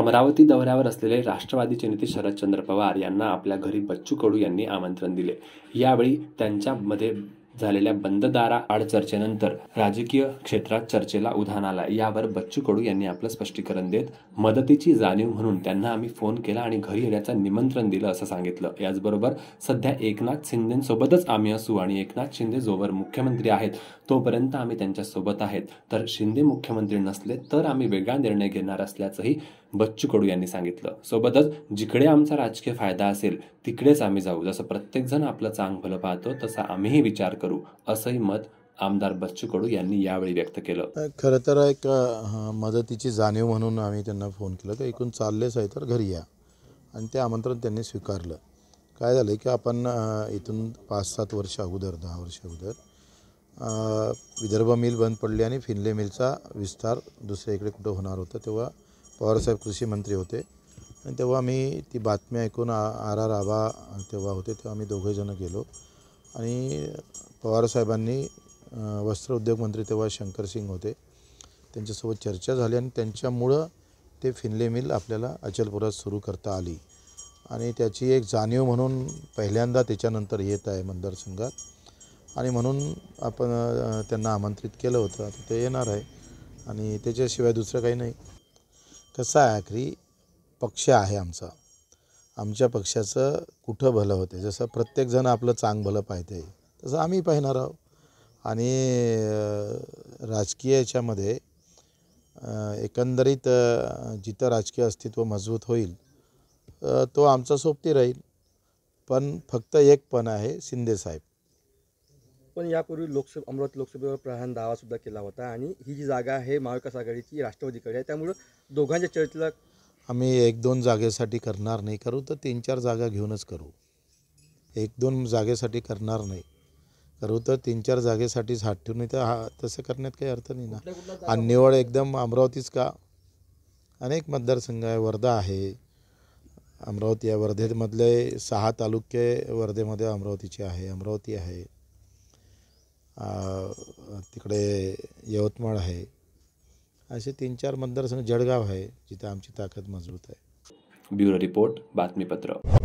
अमरावती दौऱ्यावर असलेले राष्ट्रवादीचे नेते शरदचंद्र पवार यांना आपल्या घरी बच्चू कडू यांनी आमंत्रण दिले यावेळी त्यांच्यामध्ये झालेल्या बंद दारा आड चर्चेनंतर राजकीय क्षेत्रात चर्चेला उधाण आला यावर बच्चू कडू यांनी आपलं स्पष्टीकरण देत मदतीची जाणीव म्हणून त्यांना आम्ही फोन केला आणि घरी येण्याचं निमंत्रण दिलं असं सांगितलं याचबरोबर सध्या एकनाथ शिंदेसोबतच आम्ही असू आणि एकनाथ शिंदे जोवर मुख्यमंत्री आहेत तोपर्यंत आम्ही त्यांच्यासोबत आहेत तर शिंदे मुख्यमंत्री नसले तर आम्ही वेगळा निर्णय घेणार असल्याचंही बच्चू कडू यांनी सांगितलं सोबतच जिकडे आमचा राजकीय फायदा असेल तिकडेच आम्ही जाऊ जसं प्रत्येकजण आपलं चांग पाहतो तसा आम्हीही विचार करू असंही मत आमदार बच्चू कडू यांनी यावेळी व्यक्त केलं खरं तर एक मदतीची जाणीव म्हणून आम्ही त्यांना फोन केलं तर एकूण चाललेच आहे तर घरी या आणि ते आमंत्रण त्यांनी स्वीकारलं काय झालं की आपण इथून पाच सात वर्ष अगोदर दहा वर्ष अगोदर विदर्भ मिल बंद पडली आणि फिनले मिलचा विस्तार दुसऱ्या इकडे कुठं होणार होता तेव्हा पवारसाहेब कृषी मंत्री होते आणि तेव्हा मी ती बातमी ऐकून आ आर आर आबा तेव्हा होते तेव्हा आम्ही दोघेजणं गेलो आणि पवारसाहेबांनी वस्त्र उद्योग मंत्री तेव्हा शंकर सिंग होते त्यांच्यासोबत चर्चा झाली आणि त्यांच्यामुळं ते फिनले मिल आपल्याला अचलपुरात सुरू करता आली आणि त्याची एक जाणीव म्हणून पहिल्यांदा त्याच्यानंतर येत आहे मतदारसंघात आणि म्हणून आपण त्यांना आमंत्रित केलं होतं आता ते येणार आहे आणि त्याच्याशिवाय दुसरं काही नाही कसा आहे आखरी पक्ष आहे आमचा आमच्या पक्षाचं कुठं भलं होते जसं प्रत्येकजण आपलं चांग भलं पाहिजे तसं आम्ही पाहणार आहोत आणि राजकीय याच्यामध्ये एकंदरीत जिथं राजकीय अस्तित्व मजबूत होईल तो आमचा सोबती राहील पण फक्त एक पण आहे शिंदेसाहेब पण यापूर्वी लोकसभा अमरावती लोकसभेवर प्रधान दावासुद्धा केला होता आणि ही जी जागा आहे महाविकास आघाडीची राष्ट्रवादीकडे आहे त्यामुळं दोघांच्या चर्चेला आम्ही एक दोन जागेसाठी करणार नाही करू तर तीन चार जागा घेऊनच करू एक दोन जागेसाठी करणार नाही करू तर तीन चार जागेसाठीच हात ठेवून तर हा तसं करण्यात काही अर्थ नाही ना आणि निवड एकदम अमरावतीच का अनेक मतदारसंघ आहे वर्धा आहे अमरावती आहे वर्धेमधले सहा तालुके वर्धेमध्ये अमरावतीचे आहे अमरावती आहे तिकडे यवतमाळ आहे असे तीन चार मतदारसंघ जळगाव आहे जिथं आमची ताकद मजबूत आहे ब्युरो रिपोर्ट बातमीपत्र